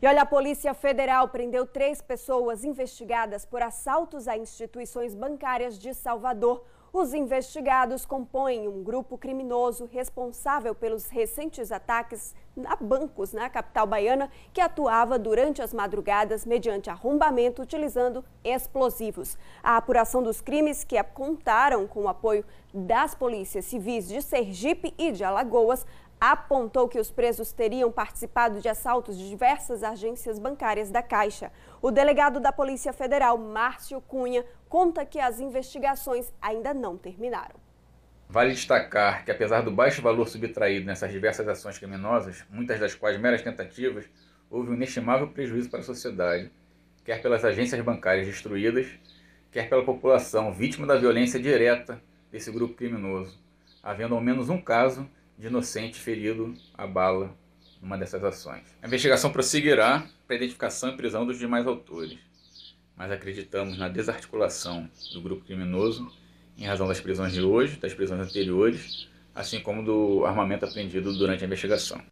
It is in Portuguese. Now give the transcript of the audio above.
E olha, a Polícia Federal prendeu três pessoas investigadas por assaltos a instituições bancárias de Salvador. Os investigados compõem um grupo criminoso responsável pelos recentes ataques a bancos na capital baiana que atuava durante as madrugadas mediante arrombamento utilizando explosivos. A apuração dos crimes, que contaram com o apoio das polícias civis de Sergipe e de Alagoas, apontou que os presos teriam participado de assaltos de diversas agências bancárias da Caixa. O delegado da Polícia Federal, Márcio Cunha, conta que as investigações ainda não terminaram. Vale destacar que, apesar do baixo valor subtraído nessas diversas ações criminosas, muitas das quais meras tentativas, houve um inestimável prejuízo para a sociedade, quer pelas agências bancárias destruídas, quer pela população vítima da violência direta desse grupo criminoso, havendo ao menos um caso de inocente ferido a bala numa dessas ações. A investigação prosseguirá para a identificação e prisão dos demais autores, mas acreditamos na desarticulação do grupo criminoso em razão das prisões de hoje, das prisões anteriores, assim como do armamento apreendido durante a investigação.